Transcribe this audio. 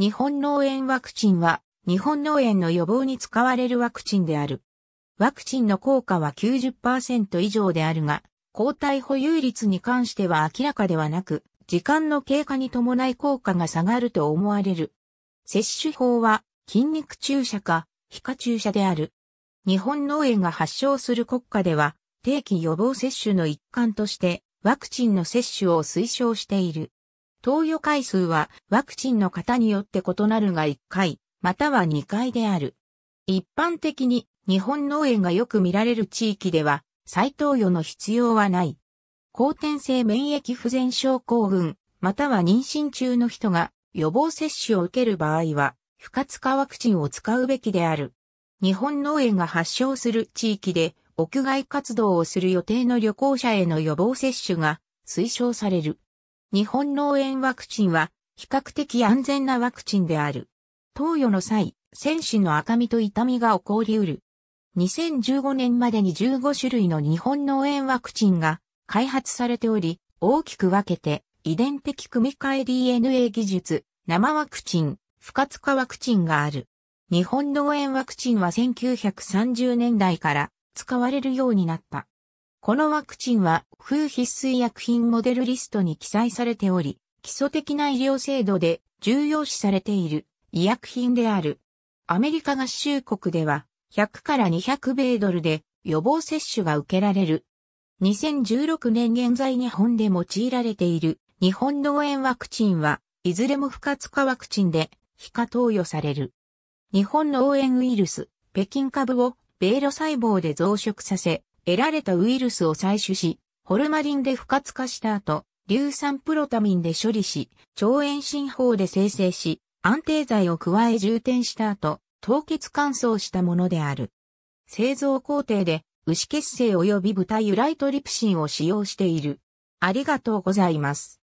日本脳炎ワクチンは、日本脳炎の予防に使われるワクチンである。ワクチンの効果は90%以上であるが、抗体保有率に関しては明らかではなく、時間の経過に伴い効果が下がると思われる。接種法は、筋肉注射か、皮下注射である。日本農園が発症する国家では、定期予防接種の一環として、ワクチンの接種を推奨している。投与回数はワクチンの方によって異なるが1回、または2回である。一般的に日本農園がよく見られる地域では再投与の必要はない。後天性免疫不全症候群、または妊娠中の人が予防接種を受ける場合は、不活化ワクチンを使うべきである。日本農園が発症する地域で屋外活動をする予定の旅行者への予防接種が推奨される。日本脳炎ワクチンは比較的安全なワクチンである。投与の際、戦士の赤みと痛みが起こりうる。2015年までに15種類の日本脳炎ワクチンが開発されており、大きく分けて遺伝的組み換え DNA 技術、生ワクチン、不活化ワクチンがある。日本脳炎ワクチンは1930年代から使われるようになった。このワクチンは、風必須医薬品モデルリストに記載されており、基礎的な医療制度で重要視されている医薬品である。アメリカ合衆国では、100から200米ドルで予防接種が受けられる。2016年現在日本で用いられている日本応援ワクチンは、いずれも不活化ワクチンで、非化投与される。日本応援ウイルス、北京株を米ロ細胞で増殖させ、得られたウイルスを採取し、ホルマリンで不活化した後、硫酸プロタミンで処理し、腸炎新法で生成し、安定剤を加え充填した後、凍結乾燥したものである。製造工程で、牛血清及び豚由来トリプシンを使用している。ありがとうございます。